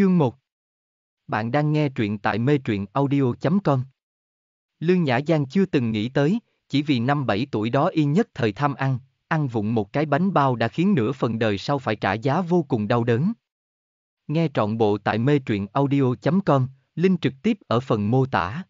Chương 1 Bạn đang nghe truyện tại mê truyện audio.com Lương Nhã Giang chưa từng nghĩ tới, chỉ vì năm 7 tuổi đó y nhất thời tham ăn, ăn vụng một cái bánh bao đã khiến nửa phần đời sau phải trả giá vô cùng đau đớn. Nghe trọn bộ tại mê truyện audio.com, link trực tiếp ở phần mô tả.